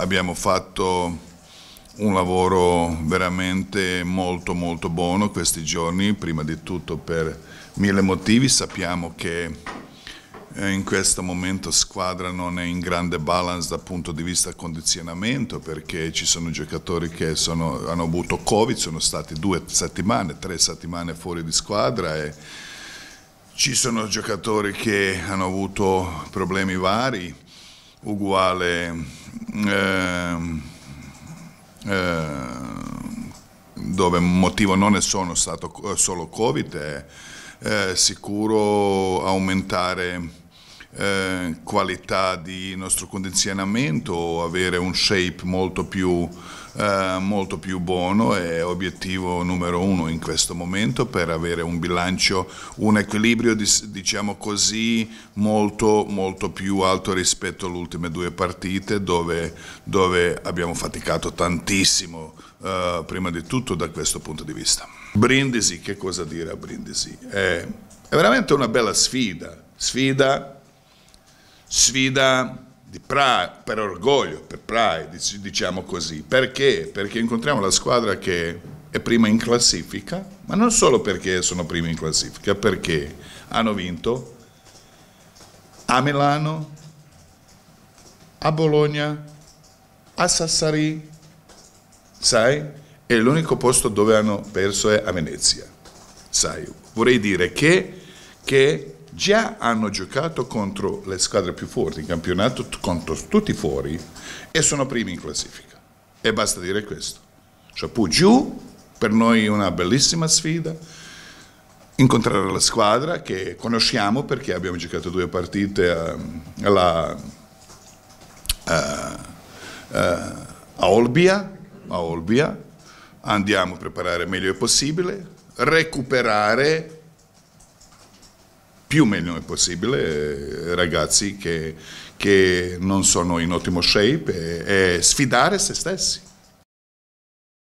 Abbiamo fatto un lavoro veramente molto molto buono questi giorni, prima di tutto per mille motivi. Sappiamo che eh, in questo momento squadra non è in grande balance dal punto di vista condizionamento perché ci sono giocatori che sono, hanno avuto Covid, sono stati due settimane, tre settimane fuori di squadra e ci sono giocatori che hanno avuto problemi vari uguale Ehm, ehm, dove motivo non è sono stato eh, solo Covid, è sicuro aumentare eh, qualità di nostro condizionamento, avere un shape molto più, eh, molto più buono è obiettivo numero uno in questo momento per avere un bilancio, un equilibrio diciamo così molto, molto più alto rispetto alle ultime due partite dove, dove abbiamo faticato tantissimo eh, prima di tutto da questo punto di vista. Brindisi, che cosa dire a Brindisi? È, è veramente una bella sfida, sfida sfida di pride, per orgoglio, per pride, diciamo così. Perché? Perché incontriamo la squadra che è prima in classifica, ma non solo perché sono prima in classifica, perché hanno vinto a Milano, a Bologna, a Sassari, sai? E l'unico posto dove hanno perso è a Venezia, sai? Vorrei dire che, che già hanno giocato contro le squadre più forti in campionato, contro tutti fuori e sono primi in classifica. E basta dire questo. Chapeau cioè, giù, per noi è una bellissima sfida, incontrare la squadra che conosciamo perché abbiamo giocato due partite ehm, alla, a, eh, a, eh, a, Olbia, a Olbia, andiamo a preparare meglio possibile, recuperare più o meno è possibile eh, ragazzi che, che non sono in ottimo shape e, eh, e sfidare se stessi.